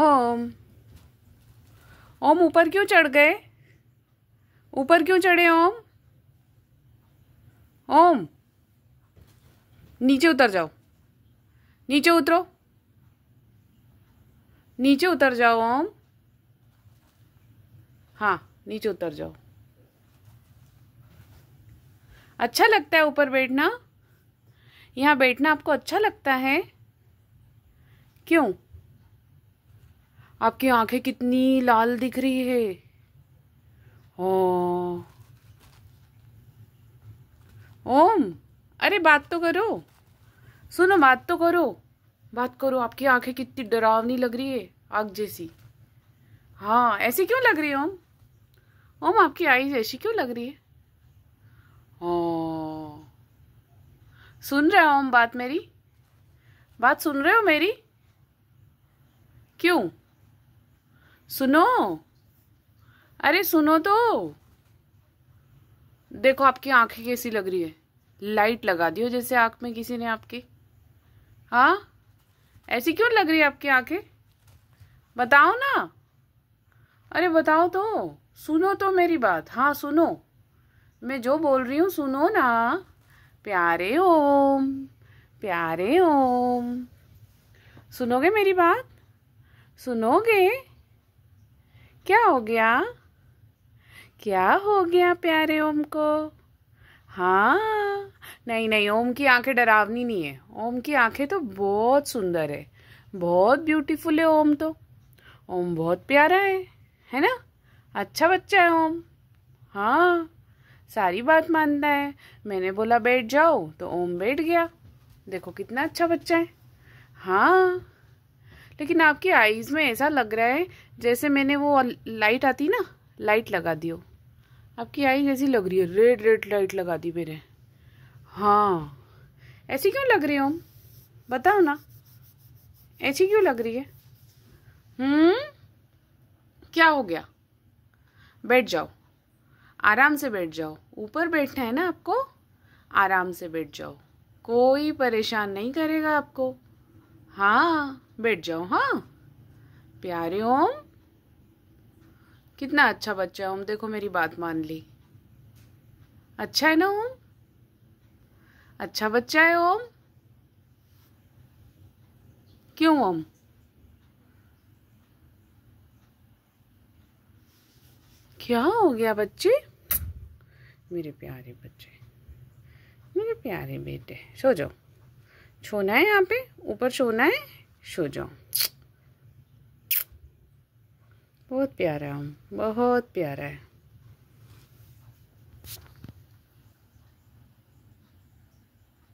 ओम ओम ऊपर क्यों चढ़ गए ऊपर क्यों चढ़े ओम ओम नीचे उतर जाओ नीचे उतरो नीचे उतर जाओ ओम हाँ नीचे उतर जाओ अच्छा लगता है ऊपर बैठना यहाँ बैठना आपको अच्छा लगता है क्यों आपकी आंखें कितनी लाल दिख रही है ओ ओम अरे बात तो करो सुनो बात तो करो बात करो आपकी आंखें कितनी डरावनी लग रही है आग जैसी हाँ ऐसी क्यों लग रही है ओम ओम आपकी आईज ऐसी क्यों लग रही है ओ सुन रहे हो ओम बात मेरी बात सुन रहे हो मेरी क्यों सुनो अरे सुनो तो देखो आपकी आंखें कैसी लग रही है लाइट लगा दियो जैसे आंख में किसी ने आपकी हाँ ऐसी क्यों लग रही है आपकी आंखें बताओ ना अरे बताओ तो सुनो तो मेरी बात हाँ सुनो मैं जो बोल रही हूँ सुनो ना प्यारे ओम प्यारे ओम सुनोगे मेरी बात सुनोगे क्या हो गया क्या हो गया प्यारे ओम को हाँ नहीं नहीं ओम की आंखें डरावनी नहीं है ओम की आंखें तो बहुत सुंदर है बहुत ब्यूटीफुल है ओम तो ओम बहुत प्यारा है है ना अच्छा बच्चा है ओम हाँ सारी बात मानता है मैंने बोला बैठ जाओ तो ओम बैठ गया देखो कितना अच्छा बच्चा है हाँ लेकिन आपकी आईज़ में ऐसा लग रहा है जैसे मैंने वो लाइट आती ना लाइट लगा दी हो आपकी आईज ऐसी लग रही है रेड रेड लाइट लगा दी मेरे हाँ ऐसी क्यों लग रही हो बताओ ना ऐसी क्यों लग रही है हम्म क्या हो गया बैठ जाओ आराम से बैठ जाओ ऊपर बैठना है ना आपको आराम से बैठ जाओ कोई परेशान नहीं करेगा आपको हाँ बैठ जाओ हाँ प्यारे ओम कितना अच्छा बच्चा है ओम देखो मेरी बात मान ली अच्छा है ना ओम अच्छा बच्चा है ओम क्यों ओम क्या हो गया बच्चे मेरे प्यारे बच्चे मेरे प्यारे बेटे सो जाओ छोना है यहाँ पे ऊपर छोना है सो जाओ बहुत प्यारा हूँ बहुत प्यारा है